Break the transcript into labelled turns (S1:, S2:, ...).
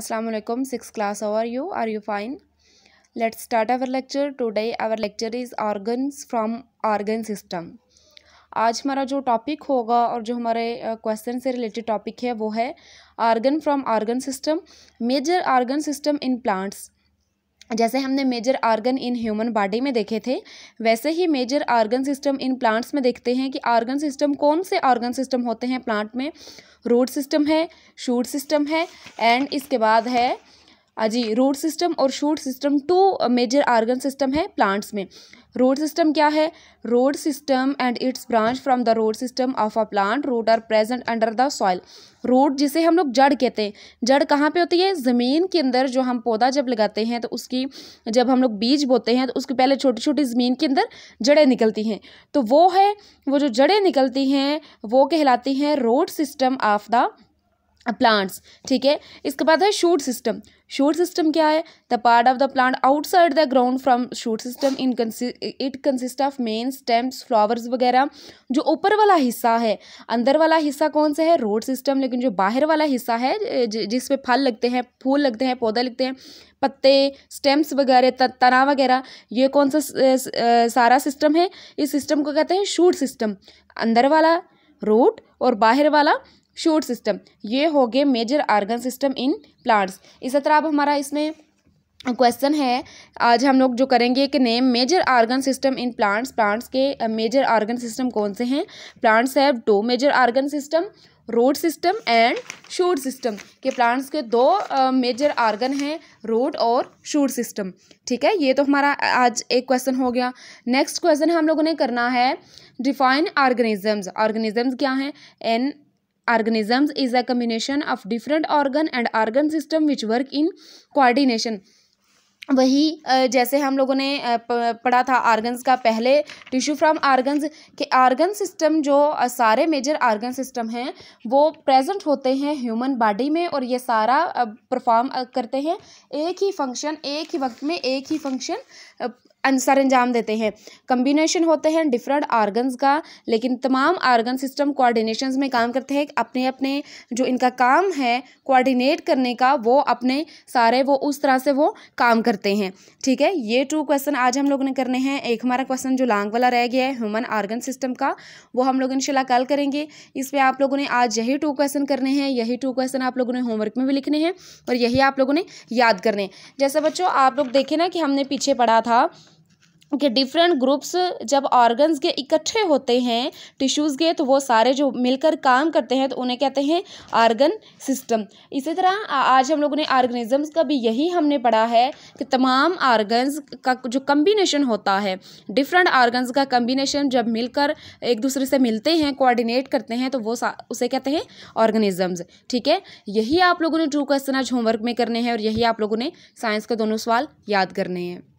S1: Assalamualaikum 6th class how are you are you fine let's start our lecture today our lecture is organs from organ system आज हमारा जो topic होगा और जो हमारे question से रिलेटेड टॉपिक है वो है organ from organ system major organ system in plants जैसे हमने major organ in human body में देखे थे वैसे ही major organ system in plants में देखते हैं कि आर्गन सिस्टम कौन से आर्गन सिस्टम होते हैं प्लांट में रूट सिस्टम है शूट सिस्टम है एंड इसके बाद है हाँ जी रूट सिस्टम और shoot system two major organ system है प्लांट्स में रूट सिस्टम क्या है root system and its branch from the root system of a plant root are present under the soil root जिसे हम लोग जड़ कहते हैं जड़ कहाँ पे होती है ज़मीन के अंदर जो हम पौधा जब लगाते हैं तो उसकी जब हम लोग बीज बोते हैं तो उसके पहले छोटी छोटी ज़मीन के अंदर जड़ें निकलती हैं तो वो है वो जो जड़ें निकलती हैं वो कहलाती हैं root system of the plants ठीक है इसके बाद है शूट सिस्टम शूट सिस्टम क्या है the part of the plant outside the ground from shoot system in it consist of main stems flowers वगैरह जो ऊपर वाला हिस्सा है अंदर वाला हिस्सा कौन सा है रोड सिस्टम लेकिन जो बाहर वाला हिस्सा है जिसपे फल लगते हैं फूल लगते हैं पौधे लगते हैं पत्ते स्टेम्स वगैरह तना वगैरह ये कौन सा सारा सिस्टम है इस सिस्टम को कहते हैं शूट सिस्टम अंदर वाला रूट और बाहर वाला शूट सिस्टम ये हो गए major organ system in plants इस तरह अब हमारा इसमें क्वेश्चन है आज हम लोग जो करेंगे कि name major organ system in plants plants के मेजर आर्गन सिस्टम कौन से हैं plants have two major organ system root system and shoot system के प्लांट्स के दो मेजर आर्गन हैं रूट और शूट सिस्टम ठीक है ये तो हमारा आज एक क्वेश्चन हो गया नेक्स्ट क्वेश्चन हम लोगों ने करना है डिफाइन ऑर्गेनिजम्स ऑर्गेनिजम्स क्या हैं an organisms is a combination of different organ and organ system which work in coordination वही जैसे हम लोगों ने पढ़ा था आर्गन्स का पहले टिश्यू फ्रॉम आर्गन्स के आर्गन सिस्टम जो सारे मेजर आर्गन सिस्टम हैं वो प्रेजेंट होते हैं ह्यूमन बॉडी में और ये सारा परफॉर्म करते हैं एक ही फंक्शन एक ही वक्त में एक ही फंक्शन अनसर अंजाम देते हैं कम्बिनेशन होते हैं डिफरेंट आर्गन्स का लेकिन तमाम आर्गन सिस्टम कोऑर्डिनेशन में काम करते हैं अपने अपने जो इनका काम है कोऑर्डिनेट करने का वो अपने सारे वो उस तरह से वो काम करते हैं ठीक है ये टू क्वेश्चन आज हम लोगों ने करने हैं एक हमारा क्वेश्चन जो लांग वाला रह गया है ह्यूमन आर्गन सिस्टम का वो हम लोग इनशाला कल करेंगे इस पर आप लोगों ने आज यही टू क्वेश्चन करने हैं यही टू क्वेश्चन आप लोगों ने होमवर्क में भी लिखने हैं और यही आप लोगों ने याद करने जैसे बच्चों आप लोग देखें ना कि हमने पीछे पढ़ा था के डिफरेंट ग्रुप्स जब ऑर्गन्स के इकट्ठे होते हैं टिश्यूज़ के तो वो सारे जो मिलकर काम करते हैं तो उन्हें कहते हैं ऑर्गन सिस्टम इसी तरह आज हम लोगों ने ऑर्गेनिजम्स का भी यही हमने पढ़ा है कि तमाम ऑर्गन्स का जो कम्बिनेशन होता है डिफरेंट ऑर्गन्स का कम्बिनेशन जब मिलकर एक दूसरे से मिलते हैं कोऑर्डिनेट करते हैं तो वो उसे कहते हैं ऑर्गेनिजम्स ठीक है यही आप लोगों ने ट्रू क्वेश्चन आज होमवर्क में करने हैं और यही आप लोगों ने साइंस के दोनों सवाल याद करने हैं